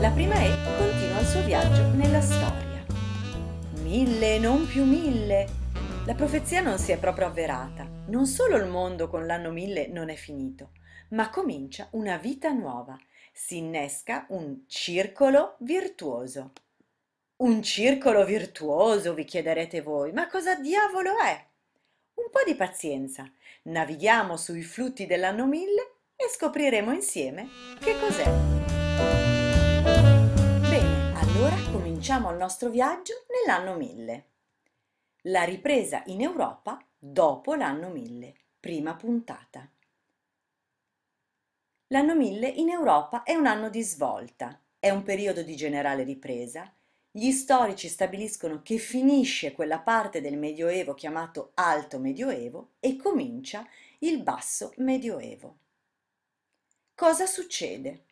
La prima E continua il suo viaggio nella storia. Mille, non più mille. La profezia non si è proprio avverata. Non solo il mondo con l'anno mille non è finito, ma comincia una vita nuova. Si innesca un circolo virtuoso. Un circolo virtuoso, vi chiederete voi, ma cosa diavolo è? Un po' di pazienza. Navighiamo sui flutti dell'anno mille e scopriremo insieme che cos'è cominciamo il nostro viaggio nell'anno 1000. La ripresa in Europa dopo l'anno 1000, prima puntata. L'anno 1000 in Europa è un anno di svolta, è un periodo di generale ripresa. Gli storici stabiliscono che finisce quella parte del Medioevo chiamato Alto Medioevo e comincia il Basso Medioevo. Cosa succede?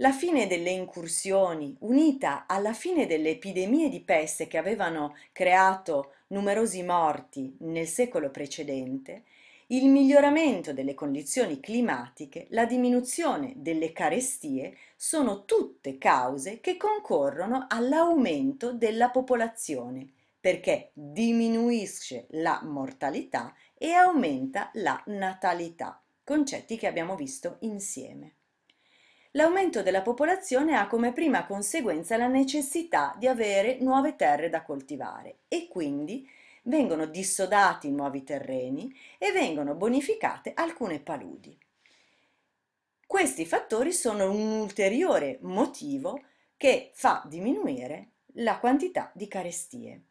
La fine delle incursioni, unita alla fine delle epidemie di peste che avevano creato numerosi morti nel secolo precedente, il miglioramento delle condizioni climatiche, la diminuzione delle carestie sono tutte cause che concorrono all'aumento della popolazione, perché diminuisce la mortalità e aumenta la natalità, concetti che abbiamo visto insieme. L'aumento della popolazione ha come prima conseguenza la necessità di avere nuove terre da coltivare e quindi vengono dissodati nuovi terreni e vengono bonificate alcune paludi. Questi fattori sono un ulteriore motivo che fa diminuire la quantità di carestie.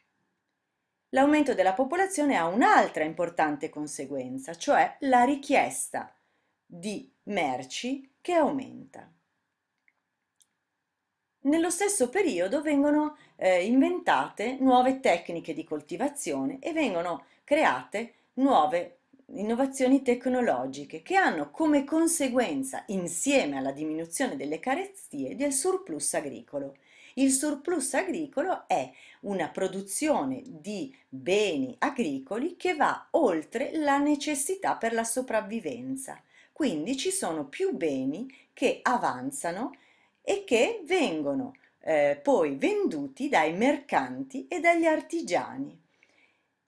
L'aumento della popolazione ha un'altra importante conseguenza, cioè la richiesta di merci che aumenta. Nello stesso periodo vengono eh, inventate nuove tecniche di coltivazione e vengono create nuove innovazioni tecnologiche che hanno come conseguenza, insieme alla diminuzione delle carestie, del surplus agricolo. Il surplus agricolo è una produzione di beni agricoli che va oltre la necessità per la sopravvivenza quindi ci sono più beni che avanzano e che vengono eh, poi venduti dai mercanti e dagli artigiani.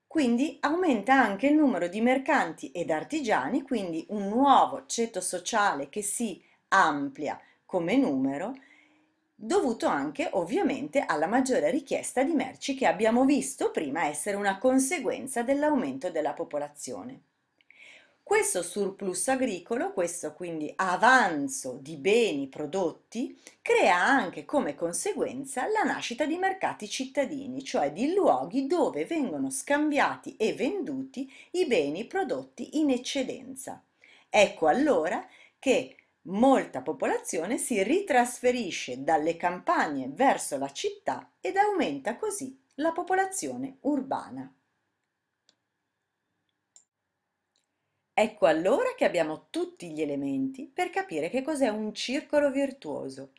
Quindi aumenta anche il numero di mercanti ed artigiani, quindi un nuovo ceto sociale che si amplia come numero, dovuto anche ovviamente alla maggiore richiesta di merci che abbiamo visto prima essere una conseguenza dell'aumento della popolazione. Questo surplus agricolo, questo quindi avanzo di beni prodotti, crea anche come conseguenza la nascita di mercati cittadini, cioè di luoghi dove vengono scambiati e venduti i beni prodotti in eccedenza. Ecco allora che molta popolazione si ritrasferisce dalle campagne verso la città ed aumenta così la popolazione urbana. Ecco allora che abbiamo tutti gli elementi per capire che cos'è un circolo virtuoso.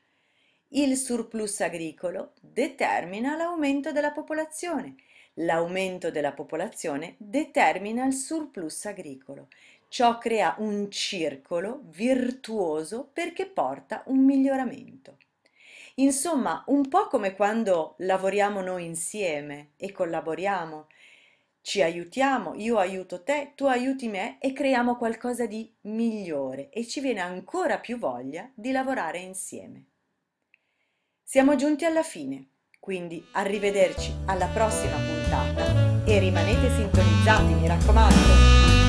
Il surplus agricolo determina l'aumento della popolazione, l'aumento della popolazione determina il surplus agricolo. Ciò crea un circolo virtuoso perché porta un miglioramento. Insomma, un po' come quando lavoriamo noi insieme e collaboriamo ci aiutiamo, io aiuto te, tu aiuti me e creiamo qualcosa di migliore e ci viene ancora più voglia di lavorare insieme. Siamo giunti alla fine, quindi arrivederci alla prossima puntata e rimanete sintonizzati, mi raccomando.